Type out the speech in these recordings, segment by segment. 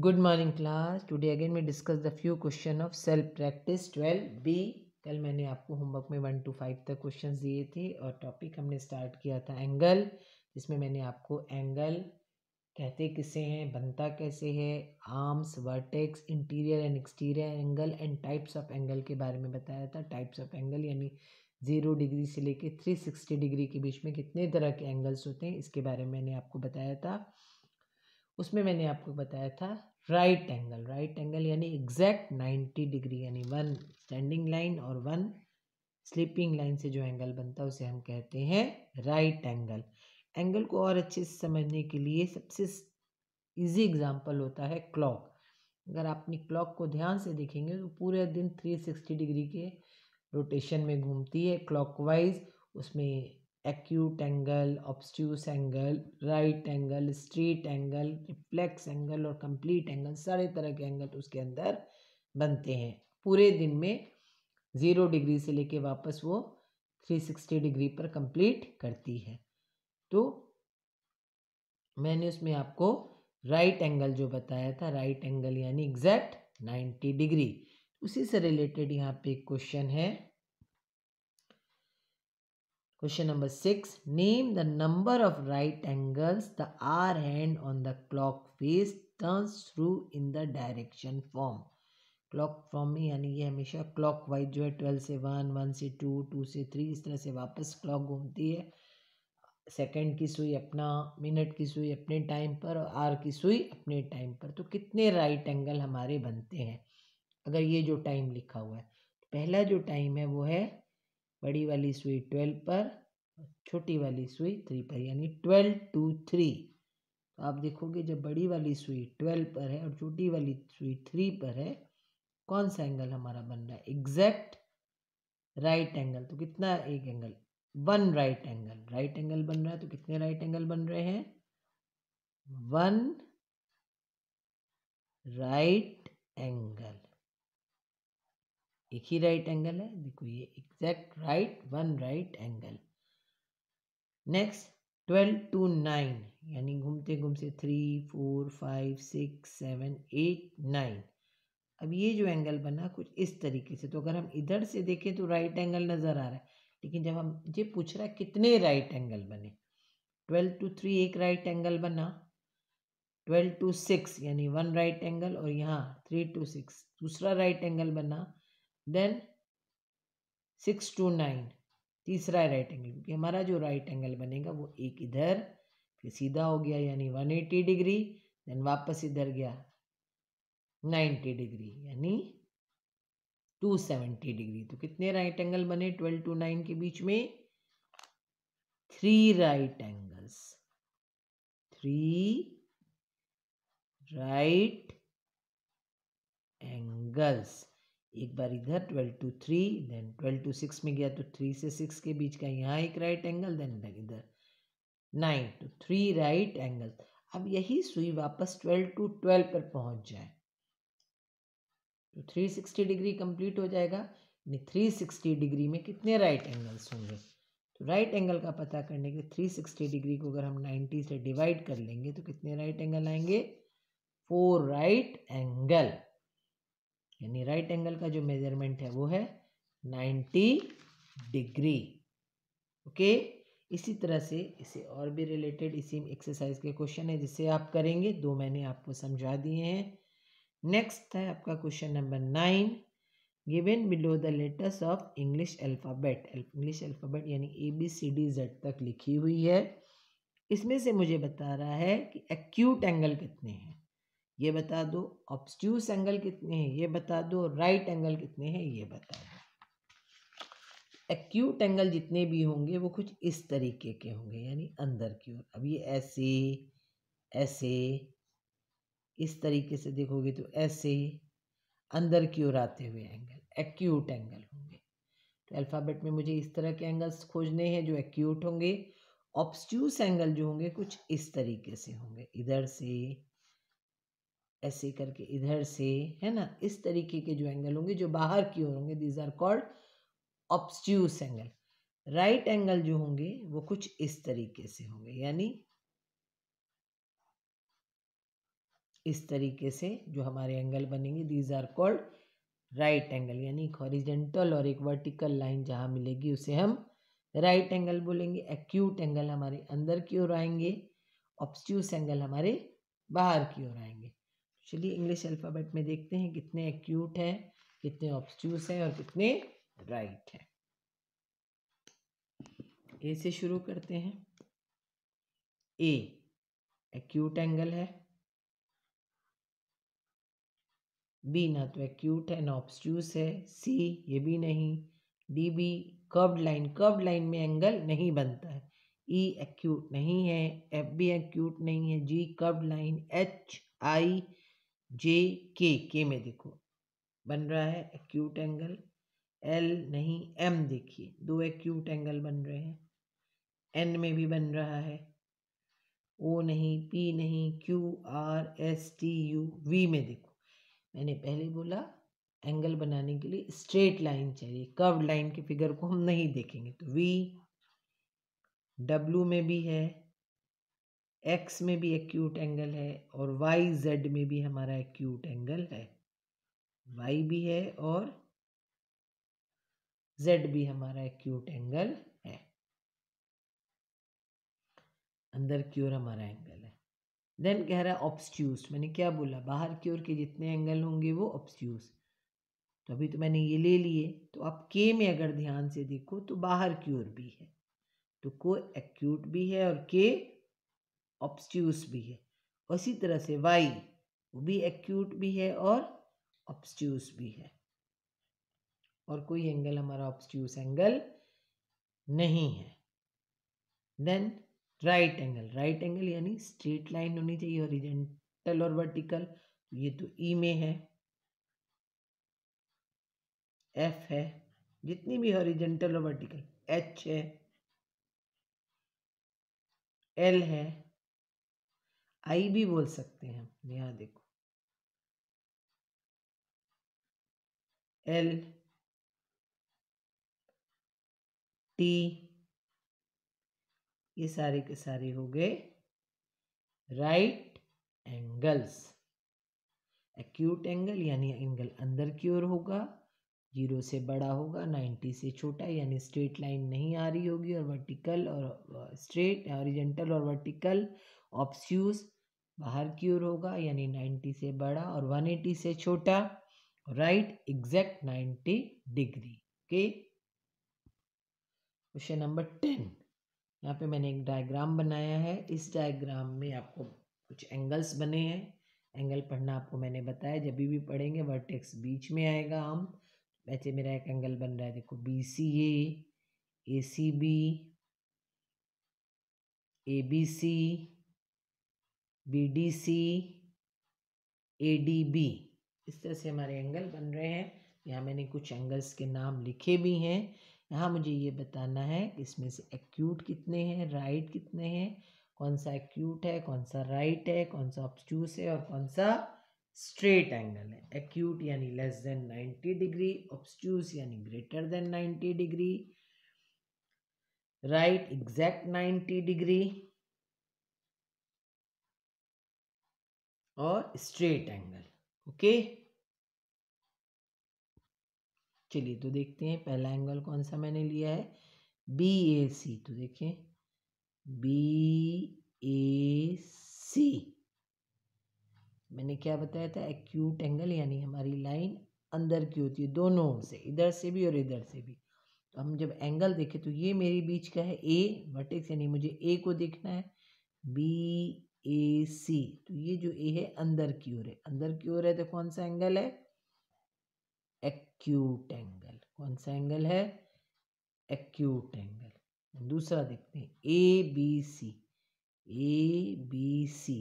good morning class today again में discuss the few question of self practice twelve B कल मैंने आपको homework में वन टू फाइव तक क्वेश्चंस दिए थे और टॉपिक हमने स्टार्ट किया था एंगल जिसमें मैंने आपको एंगल कहते किसे हैं बनता कैसे है arms vertex interior and exterior angle and types of angle के बारे में बताया था टाइप्स ऑफ एंगल यानी ज़ीरो डिग्री से लेके थ्री सिक्सटी डिग्री के बीच में कितने तरह के एंगल्स होते हैं इसके बारे में मैंने आपको बताया था उसमें मैंने आपको बताया था राइट एंगल राइट एंगल यानी एग्जैक्ट नाइन्टी डिग्री यानी वन स्टैंडिंग लाइन और वन स्लीपिंग लाइन से जो एंगल बनता है उसे हम कहते हैं राइट एंगल एंगल को और अच्छे से समझने के लिए सबसे इजी एग्जांपल होता है क्लॉक अगर आप अपनी क्लॉक को ध्यान से देखेंगे तो पूरे दिन सिक्सटी डिग्री के रोटेशन में घूमती है क्लॉकवाइज उसमें acute angle obtuse angle right angle straight angle reflex angle और कंप्लीट एंगल सारे तरह के एंगल उसके अंदर बनते हैं पूरे दिन में ज़ीरो डिग्री से लेके वापस वो थ्री सिक्सटी डिग्री पर कंप्लीट करती है तो मैंने उसमें आपको राइट एंगल जो बताया था राइट एंगल यानी एग्जैक्ट नाइन्टी डिग्री उसी से रिलेटेड यहाँ पे क्वेश्चन है question number six name the number of right angles the hour hand on the clock face turns through in the direction from clock from में यानी ये हमेशा क्लॉक वाइज जो है ट्वेल्व से वन वन से टू टू से three इस तरह से वापस क्लॉक घूमती है सेकंड की सुई अपना मिनट की सुई अपने टाइम पर और आर की सुई अपने टाइम पर तो कितने राइट एंगल हमारे बनते हैं अगर ये जो टाइम लिखा हुआ है तो पहला जो टाइम है वो है बड़ी वाली सुई ट्वेल्व पर छोटी वाली सुई थ्री पर यानी ट्वेल्व टू थ्री तो आप देखोगे जब बड़ी वाली सुई ट्वेल्व पर है और छोटी वाली सुई थ्री पर है कौन सा एंगल हमारा बन रहा है एग्जैक्ट राइट एंगल तो कितना एक एंगल one right angle right angle बन रहा है तो कितने राइट एंगल बन रहे हैं वन राइट एंगल एक ही राइट एंगल है देखो ये exact right one right angle next twelve two nine यानी घूमते घूमते three four five six seven eight nine अब ये जो एंगल बना कुछ इस तरीके से तो अगर हम इधर से देखें तो राइट एंगल नज़र आ रहा है लेकिन जब हम ये पूछ रहा है कितने राइट एंगल बने ट्वेल्व टू थ्री एक राइट एंगल बना ट्वेल्व टू सिक्स यानी वन राइट एंगल और यहाँ थ्री टू सिक्स दूसरा राइट एंगल बना देन सिक्स टू नाइन तीसरा राइट एंगल क्योंकि हमारा जो राइट एंगल बनेगा वो एक इधर फिर सीधा हो गया यानी वन एटी डिग्री देन वापस इधर गया नाइन्टी डिग्री यानी टू सेवेंटी डिग्री तो कितने राइट एंगल बने ट्वेल्व टू नाइन के बीच में three right angles three right angles एक बार इधर twelve two three then twelve two six में गया तो थ्री से सिक्स के बीच का यहाँ एक राइट एंगल देन इधर nine two three right angle अब यही सुई वापस ट्वेल्व टू ट्वेल्व पर पहुंच जाए तो थ्री सिक्सटी डिग्री कंप्लीट हो जाएगा यानी थ्री सिक्सटी डिग्री में कितने राइट एंगल्स होंगे तो राइट एंगल का पता करने के लिए थ्री सिक्सटी डिग्री को अगर हम नाइन्टी से डिवाइड कर लेंगे तो कितने राइट एंगल आएंगे फोर राइट एंगल यानी राइट एंगल का जो मेजरमेंट है वो है 90 डिग्री ओके इसी तरह से इसे और भी रिलेटेड इसी एक्सरसाइज के क्वेश्चन है जिसे आप करेंगे दो मैंने आपको समझा दिए हैं नेक्स्ट है आपका question number nine given below the letters of English alphabet English alphabet यानी A B C D Z तक लिखी हुई है इसमें से मुझे बता रहा है कि एक्यूट एंगल कितने हैं ये बता दो ऑब्स्ट्यूस एंगल कितने हैं ये बता दो राइट एंगल कितने हैं ये बता दो एक्यूट एंगल जितने भी होंगे वो कुछ इस तरीके के होंगे यानी अंदर की ओर अब ये ऐसे ऐसे इस तरीके से देखोगे तो ऐसे अंदर की ओर आते हुए एंगल एक्यूट एंगल होंगे तो अल्फ़ाबेट में मुझे इस तरह के एंगल्स खोजने हैं जो एक्यूट होंगे ऑब्स्ट्यूस एंगल जो होंगे कुछ इस तरीके से होंगे इधर से ऐसे करके इधर से है ना इस तरीके के जो एंगल होंगे जो बाहर की ओर होंगे these are called obtuse angle right angle जो होंगे वो कुछ इस तरीके से होंगे यानी इस तरीके से जो हमारे एंगल बनेंगे these are called right angle यानी एक हॉरिजेंटल और एक वर्टिकल लाइन जहाँ मिलेगी उसे हम राइट right एंगल बोलेंगे एक्यूट एंगल हमारे अंदर की ओर आएंगे ऑब्स्ट्यूस एंगल हमारे बाहर की ओर आएंगे चलिए इंग्लिश अल्फ़ाबेट में देखते हैं कितने एक्यूट है कितने ऑब्स्ट्यूस है और कितने राइट है ए से शुरू करते हैं ए एक्यूट एंगल है बी ना तो एक्यूट है ना ऑब्स्ट्यूस है सी ये भी नहीं D B curve line curve line में एंगल नहीं बनता है ई e, एक्यूट नहीं है एफ बी एक्यूट नहीं है G curve line H I J K K में देखो बन रहा है एक्यूट एंगल एल नहीं एम देखिए दो एक्यूट एंगल बन रहे हैं एन में भी बन रहा है ओ नहीं पी नहीं Q R S T U V में देखो मैंने पहले बोला एंगल बनाने के लिए स्ट्रेट लाइन चाहिए कर्व लाइन के फिगर को हम नहीं देखेंगे तो वी डब्लू में भी है एक्स में भी एक्यूट एंगल है और वाई जेड में भी हमारा एक्यूट एंगल है वाई भी है और जेड भी हमारा एक्यूट एंगल है अंदर की ओर हमारा एंगल है देन कह रहा है ऑब्स्ट्यूस मैंने क्या बोला बाहर की ओर के जितने एंगल होंगे वो ऑब्स्ट्यूस तो अभी तो मैंने ये ले लिए तो आप के में अगर ध्यान से देखो तो बाहर की ओर भी है तो को एक्यूट भी है और के ऑब्स्ट्यूस भी है उसी तरह से वाई वो भी एक्यूट भी है और ऑब्स्ट्यूस भी है और कोई एंगल हमारा ऑब्स्ट्यूस एंगल नहीं है then right angle right angle यानी स्ट्रेट लाइन होनी चाहिए ओरिजेंटल और वर्टिकल तो ये तो ई e में है एफ है जितनी भी ओरिजेंटल और वर्टिकल एच है एल है आई भी बोल सकते हैं हम यहाँ देखो एल टी ये सारे के सारे हो गए राइट एंगल्स एक्यूट एंगल यानी एंगल अंदर की ओर होगा जीरो से बड़ा होगा नाइन्टी से छोटा यानी स्ट्रेट लाइन नहीं आ रही होगी और वर्टिकल और स्ट्रेट uh, हॉरिजेंटल और वर्टिकल ऑप्स्यूज बाहर की ओर होगा यानी 90 से बड़ा और 180 से छोटा right exact 90 degree okay question number ten यहाँ पे मैंने एक डायग्राम बनाया है इस डायग्राम में आपको कुछ एंगल्स बने हैं एंगल पढ़ना आपको मैंने बताया जब भी पढ़ेंगे वर्टेक्स बीच में आएगा हम वैसे मेरा एक एंगल बन रहा है देखो B C A A C B A B C B D C A D B इस तरह से हमारे एंगल बन रहे हैं यहाँ मैंने कुछ एंगल्स के नाम लिखे भी हैं यहाँ मुझे ये बताना है कि इसमें से एक्यूट कितने हैं राइट कितने हैं कौन सा एक्यूट है कौन सा राइट है कौन सा ऑब्स्ट्यूस है और कौन सा स्ट्रेट एंगल है एक्यूट यानी less than ninety degree obtuse यानी greater than ninety degree right exact ninety degree और स्ट्रेट एंगल ओके चलिए तो देखते हैं पहला एंगल कौन सा मैंने लिया है बी ए सी तो देखें बी ए सी मैंने क्या बताया था एक्यूट एंगल यानी हमारी लाइन अंदर की होती है दोनों से इधर से भी और इधर से भी तो हम जब एंगल देखें तो ये मेरे बीच का है ए वर्टेक्स यानी मुझे ए को देखना है बी ए सी तो ये जो ए है अंदर की ओर है अंदर की ओर है तो कौन सा एंगल है एक्यूट एंगल कौन सा एंगल है एक्यूट एंगल दूसरा देखते हैं ए बी सी ए बी सी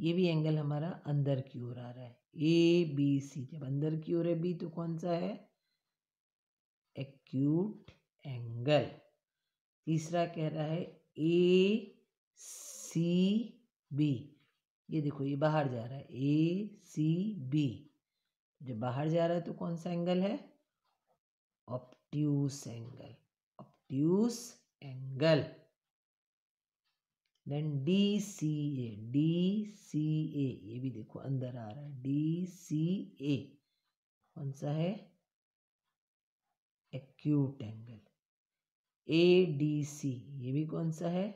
ये भी एंगल हमारा अंदर की ओर आ रहा है ए बी सी जब अंदर की ओर है बी तो कौन सा है एक्यूट एंगल तीसरा कह रहा है ए सी बी ये देखो ये बाहर जा रहा है ए सी बी जब बाहर जा रहा है तो कौन सा एंगल है obtuse angle obtuse angle then D C A D C A ये भी देखो अंदर आ रहा है डी सी ए कौन सा है acute angle A D C ये भी कौन सा है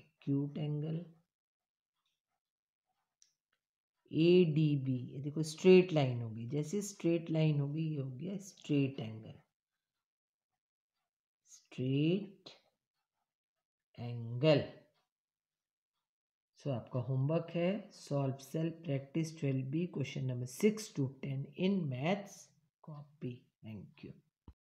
acute angle A D B देखो स्ट्रेट लाइन होगी जैसे स्ट्रेट लाइन होगी ये हो गया straight angle straight angle so आपका होमवर्क है solve self practice twelve B question number six two ten in maths copy thank you